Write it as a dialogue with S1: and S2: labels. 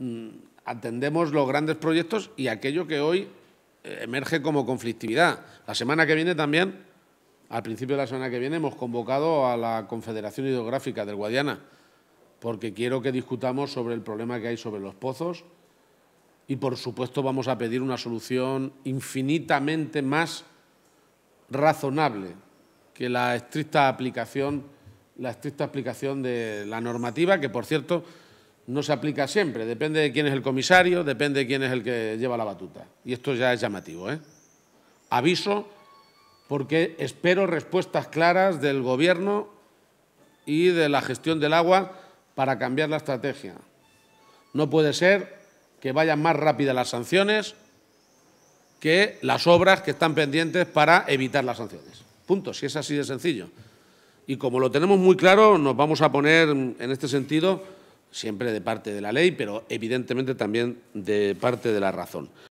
S1: Mm, atendemos los grandes proyectos y aquello que hoy eh, emerge como conflictividad. La semana que viene también, al principio de la semana que viene, hemos convocado a la Confederación Hidrográfica del Guadiana, porque quiero que discutamos sobre el problema que hay sobre los pozos y, por supuesto, vamos a pedir una solución infinitamente más razonable que la estricta aplicación, la estricta aplicación de la normativa, que, por cierto, no se aplica siempre, depende de quién es el comisario, depende de quién es el que lleva la batuta. Y esto ya es llamativo. ¿eh? Aviso porque espero respuestas claras del Gobierno y de la gestión del agua para cambiar la estrategia. No puede ser que vayan más rápidas las sanciones que las obras que están pendientes para evitar las sanciones. Punto, si es así de sencillo. Y como lo tenemos muy claro, nos vamos a poner en este sentido siempre de parte de la ley, pero evidentemente también de parte de la razón.